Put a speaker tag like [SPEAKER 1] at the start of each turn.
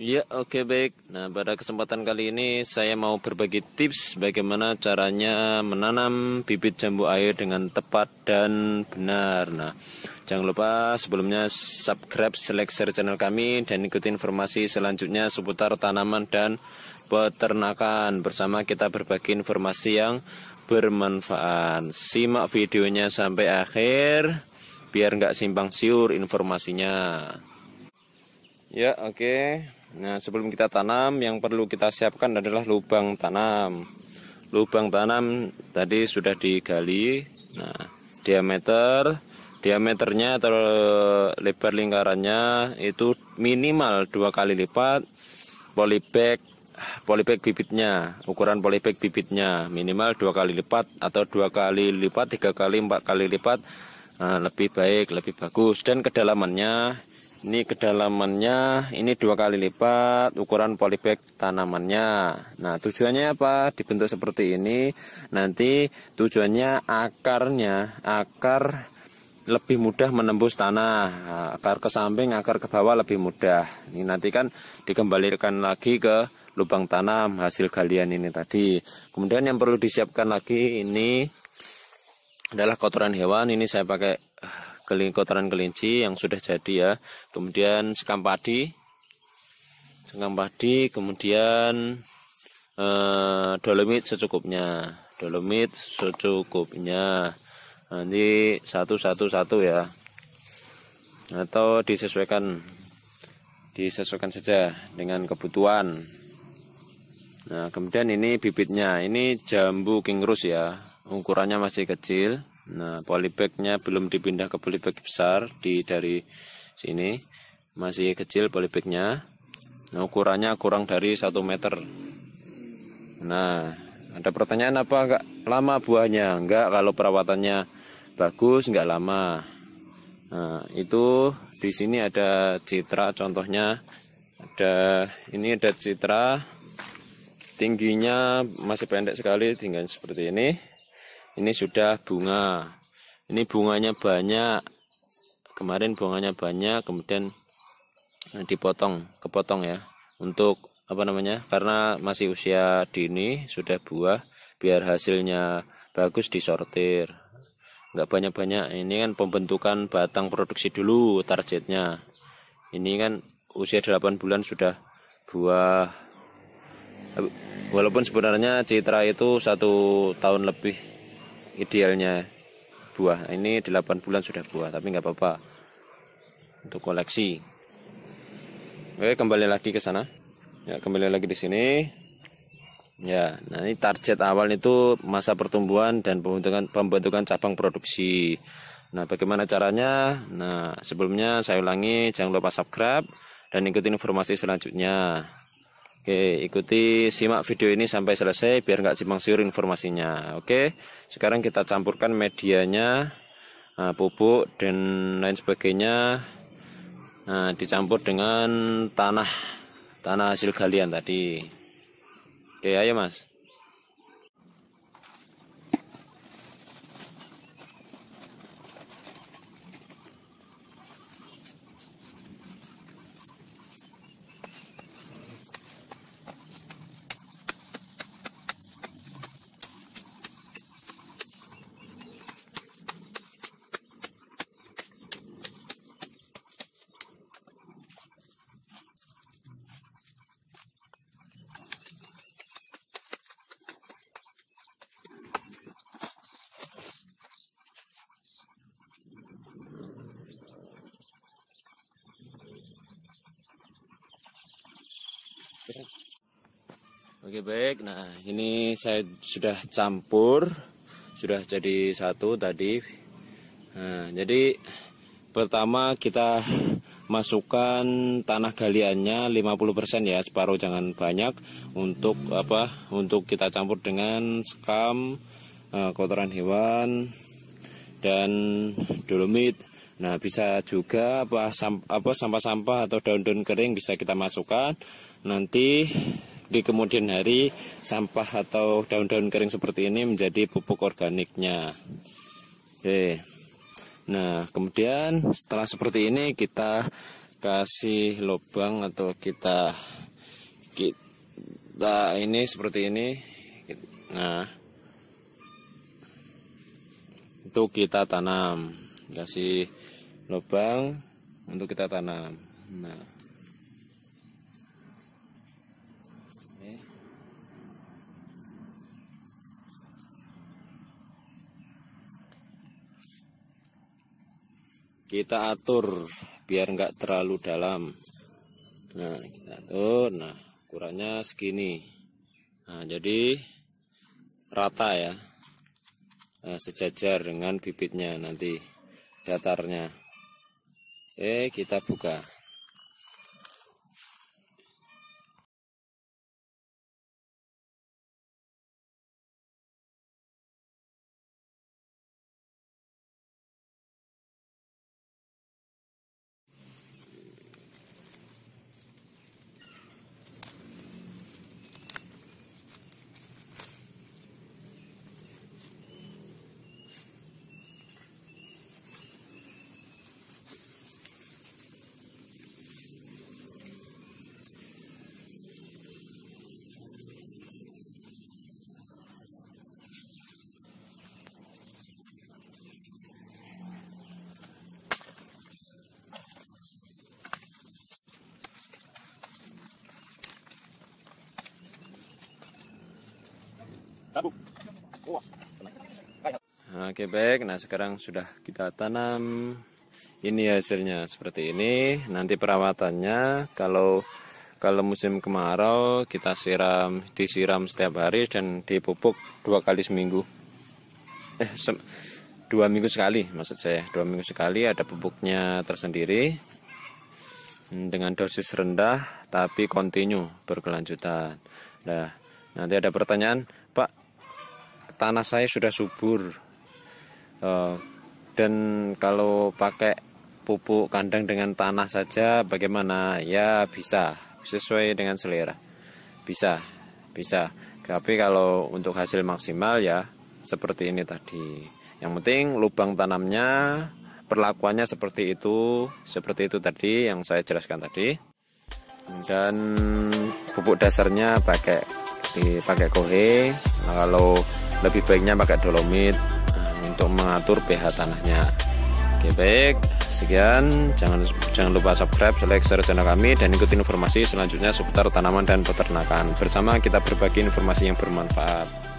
[SPEAKER 1] Ya, oke okay, baik. Nah, pada kesempatan kali ini saya mau berbagi tips bagaimana caranya menanam bibit jambu air dengan tepat dan benar. Nah, jangan lupa sebelumnya subscribe Selexer channel kami dan ikuti informasi selanjutnya seputar tanaman dan peternakan. Bersama kita berbagi informasi yang bermanfaat. Simak videonya sampai akhir biar nggak simpang siur informasinya. Ya, oke. Okay. Nah, sebelum kita tanam yang perlu kita siapkan adalah lubang tanam. Lubang tanam tadi sudah digali. Nah, diameter diameternya atau lebar lingkarannya itu minimal dua kali lipat polybag polybag bibitnya ukuran polybag bibitnya minimal dua kali lipat atau dua kali lipat tiga kali empat kali lipat nah, lebih baik lebih bagus dan kedalamannya ini kedalamannya ini dua kali lipat ukuran polybag tanamannya. Nah, tujuannya apa? Dibentuk seperti ini nanti tujuannya akarnya, akar lebih mudah menembus tanah. Nah, akar ke samping, akar ke bawah lebih mudah. Ini nanti kan dikembalikan lagi ke lubang tanam hasil galian ini tadi. Kemudian yang perlu disiapkan lagi ini adalah kotoran hewan. Ini saya pakai kotoran kelinci yang sudah jadi ya. Kemudian sekam padi, sekam padi, kemudian eh, dolomit secukupnya, dolomit secukupnya. Nanti satu satu satu ya, atau disesuaikan, disesuaikan saja dengan kebutuhan. Nah, kemudian ini bibitnya, ini jambu king rus ya, ukurannya masih kecil Nah, polybagnya belum dipindah ke polybag besar di dari sini. Masih kecil polybagnya. Nah, ukurannya kurang dari 1 meter. Nah, ada pertanyaan apa enggak lama buahnya? Enggak, kalau perawatannya bagus enggak lama. Nah, itu di sini ada citra contohnya. Ada ini ada citra tingginya masih pendek sekali tinggal seperti ini ini sudah bunga. Ini bunganya banyak. Kemarin bunganya banyak, kemudian eh, dipotong, kepotong ya. Untuk apa namanya? Karena masih usia dini, sudah buah, biar hasilnya bagus disortir. Enggak banyak-banyak. Ini kan pembentukan batang produksi dulu targetnya. Ini kan usia 8 bulan sudah buah walaupun sebenarnya citra itu satu tahun lebih idealnya buah nah, ini 8 bulan sudah buah tapi nggak apa-apa untuk koleksi oke kembali lagi ke sana ya kembali lagi di sini ya nah ini target awal itu masa pertumbuhan dan pembentukan pembentukan cabang produksi nah bagaimana caranya nah sebelumnya saya ulangi jangan lupa subscribe dan ikuti informasi selanjutnya Oke, ikuti simak video ini sampai selesai biar nggak simpang siur informasinya. Oke, sekarang kita campurkan medianya, eh, pupuk dan lain sebagainya, nah, dicampur dengan tanah, tanah hasil galian tadi. Oke, ayo mas. Oke baik, nah ini saya sudah campur, sudah jadi satu tadi. Nah, jadi pertama kita masukkan tanah galiannya 50% ya separuh jangan banyak untuk apa untuk kita campur dengan sekam eh, kotoran hewan dan dolomit Nah, bisa juga apa sampah-sampah atau daun-daun kering bisa kita masukkan. Nanti di kemudian hari sampah atau daun-daun kering seperti ini menjadi pupuk organiknya. Oke. Nah, kemudian setelah seperti ini kita kasih lubang atau kita kita ini seperti ini. Nah, itu kita tanam kasih lubang untuk kita tanam. Nah. Kita atur biar enggak terlalu dalam. Nah, kita atur. Nah, kurangnya segini. Nah, jadi rata ya. Nah, sejajar dengan bibitnya nanti datarnya. Oke, eh, kita buka. Oke baik, nah sekarang sudah kita tanam ini hasilnya seperti ini. Nanti perawatannya kalau kalau musim kemarau kita siram disiram setiap hari dan dipupuk dua kali seminggu. Eh se dua minggu sekali maksud saya dua minggu sekali ada pupuknya tersendiri dengan dosis rendah tapi kontinu berkelanjutan. Nah nanti ada pertanyaan tanah saya sudah subur uh, dan kalau pakai pupuk kandang dengan tanah saja bagaimana ya bisa sesuai dengan selera bisa bisa tapi kalau untuk hasil maksimal ya seperti ini tadi yang penting lubang tanamnya perlakuannya seperti itu seperti itu tadi yang saya jelaskan tadi dan pupuk dasarnya pakai dipakai kohe kalau lebih baiknya pakai dolomit eh, untuk mengatur pH tanahnya oke baik sekian jangan jangan lupa subscribe like share channel kami dan ikuti informasi selanjutnya seputar tanaman dan peternakan bersama kita berbagi informasi yang bermanfaat